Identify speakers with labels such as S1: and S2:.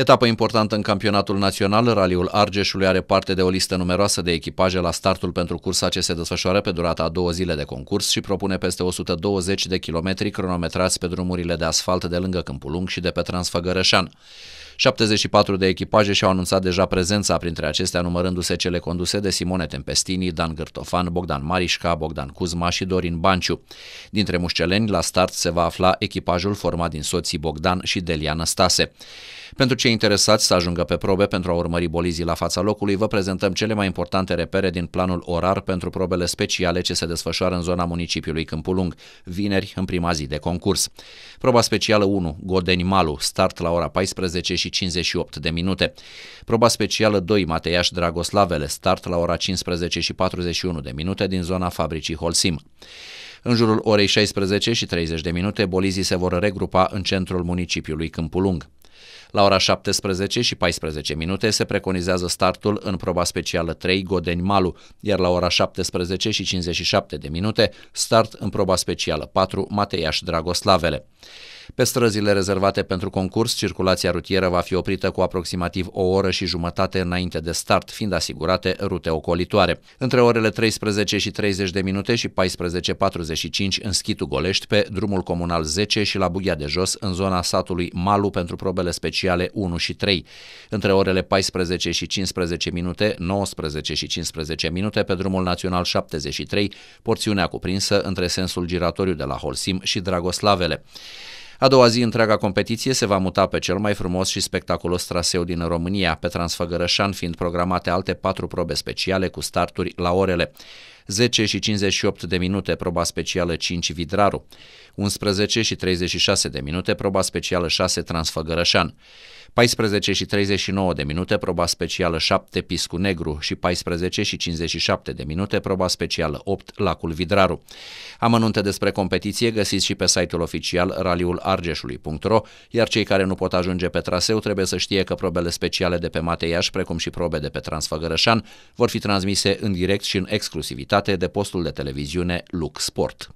S1: Etapă importantă în campionatul național, raliul Argeșului are parte de o listă numeroasă de echipaje la startul pentru cursa ce se desfășoară pe durata a două zile de concurs și propune peste 120 de kilometri cronometrați pe drumurile de asfalt de lângă Câmpul Lung și de pe Transfăgărășan. 74 de echipaje și-au anunțat deja prezența printre acestea, numărându-se cele conduse de Simone Tempestini, Dan Gârtofan, Bogdan Marișca, Bogdan Cuzma și Dorin Banciu. Dintre mușceleni, la start se va afla echipajul format din soții Bogdan și Deliana Stase. Pentru cei interesați să ajungă pe probe pentru a urmări bolizii la fața locului, vă prezentăm cele mai importante repere din planul orar pentru probele speciale ce se desfășoară în zona municipiului Câmpulung, vineri, în prima zi de concurs. Proba specială 1, Godeni Malu, start la ora 14 și 58 de minute. Proba specială 2, Mateiaș Dragoslavele, start la ora 15 și 41 de minute din zona fabricii Holsim. În jurul orei 16 și 30 de minute, bolizii se vor regrupa în centrul municipiului Câmpulung. La ora 17 și 14 minute se preconizează startul în proba specială 3 Godeni-Malu, iar la ora 17 și 57 de minute start în proba specială 4 Mateiaș-Dragoslavele. Pe străzile rezervate pentru concurs, circulația rutieră va fi oprită cu aproximativ o oră și jumătate înainte de start, fiind asigurate rute ocolitoare. Între orele 13 și 30 de minute și 14.45 în Schitu Golești, pe drumul comunal 10 și la Bughia de Jos, în zona satului Malu pentru probele speciale 1 și 3. Între orele 14 și 15 minute, 19 și 15 minute, pe drumul național 73, porțiunea cuprinsă între sensul giratoriu de la Holsim și Dragoslavele. A doua zi, întreaga competiție se va muta pe cel mai frumos și spectaculos traseu din România, pe Transfăgărășan fiind programate alte patru probe speciale cu starturi la orele. 10 și 58 de minute proba specială 5 Vidraru, 11 și 36 de minute proba specială 6 Transfăgărășan, 14 și 39 de minute proba specială 7 Piscu Negru și 14 și 57 de minute proba specială 8 Lacul Vidraru. Amănunte despre competiție găsiți și pe site-ul oficial raliulargeșului.ro, iar cei care nu pot ajunge pe traseu trebuie să știe că probele speciale de pe Mateiaș, precum și probe de pe Transfăgărășan, vor fi transmise în direct și în exclusivitate realizate de postul de televiziune Lux Sport.